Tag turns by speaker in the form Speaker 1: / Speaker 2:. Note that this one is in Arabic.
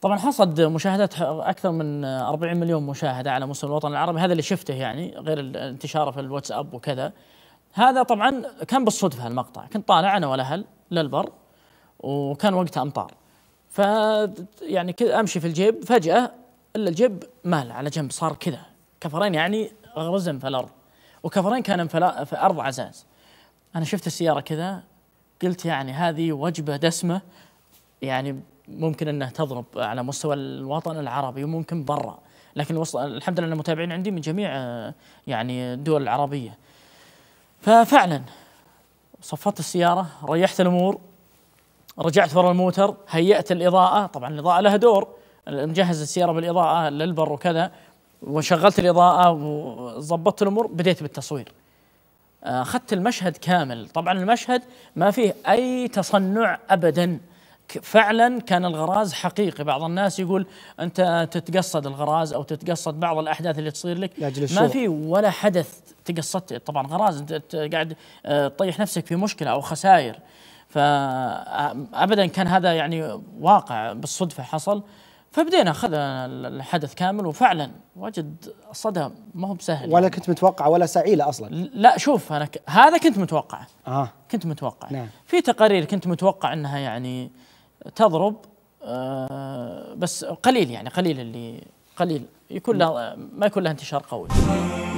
Speaker 1: طبعا حصد مشاهدات اكثر من 40 مليون مشاهده على مستوى الوطن العربي هذا اللي شفته يعني غير انتشاره في الواتساب وكذا هذا طبعا كان بالصدفه المقطع كنت طالع انا والاهل للبر وكان وقتها امطار ف يعني كذا امشي في الجيب فجاه الا الجيب مال على جنب صار كذا كفرين يعني غرزن في الارض وكفرين كان في ارض عزاز انا شفت السياره كذا قلت يعني هذه وجبه دسمه يعني ممكن انها تضرب على مستوى الوطن العربي وممكن برا لكن الحمد لله المتابعين عندي من جميع آه، يعني الدول العربيه ففعلا صفت السياره ريحت الامور رجعت ورا الموتر هيأت الاضاءه طبعا الاضاءه لها دور مجهز السياره بالاضاءه للبر وكذا وشغلت الاضاءه وظبطت الامور بديت بالتصوير آه، اخذت المشهد كامل طبعا المشهد ما فيه اي تصنع ابدا فعلا كان الغراز حقيقي بعض الناس يقول انت تتقصد الغراز او تتقصد بعض الاحداث اللي تصير لك ما في ولا حدث تقصدت طبعا غراز انت قاعد آه، تطيح نفسك في مشكله او خسائر فابدا آه، كان هذا يعني واقع بالصدفه حصل فبدينا اخذنا الحدث كامل وفعلا وجد الصدى ما هو بسهل ولا يعني. كنت متوقع ولا سعيله اصلا لا شوف انا ك... هذا كنت متوقعه اه كنت متوقع نعم. في تقارير كنت متوقع انها يعني تضرب آه، بس قليل يعني قليل اللي قليل يكون لها ما يكون لها انتشار قوي